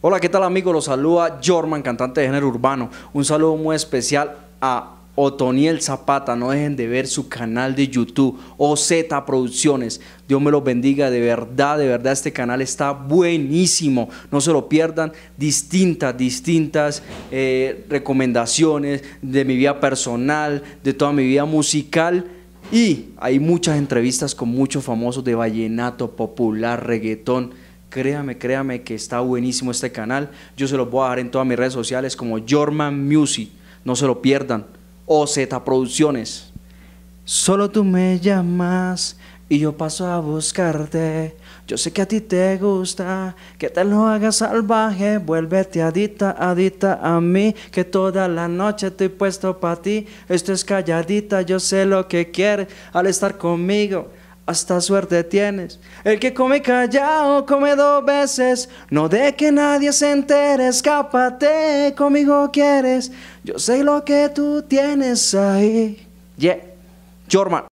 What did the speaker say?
Hola, ¿qué tal amigos? Los saluda Jorman, cantante de género urbano. Un saludo muy especial a Otoniel Zapata. No dejen de ver su canal de YouTube, OZ Producciones. Dios me los bendiga, de verdad, de verdad este canal está buenísimo. No se lo pierdan. Distintas, distintas eh, recomendaciones de mi vida personal, de toda mi vida musical. Y hay muchas entrevistas con muchos famosos de vallenato, popular, reggaetón Créame, créame que está buenísimo este canal. Yo se lo voy a dar en todas mis redes sociales como Jorman Music. No se lo pierdan. o Z Producciones. Solo tú me llamas y yo paso a buscarte. Yo sé que a ti te gusta que te lo hagas salvaje. Vuélvete adita adita a mí. Que toda la noche estoy puesto para ti. Esto es calladita, yo sé lo que quiere al estar conmigo hasta suerte tienes. El que come callado come dos veces, no de que nadie se entere, escápate, conmigo quieres, yo sé lo que tú tienes ahí. Yeah, Jorman.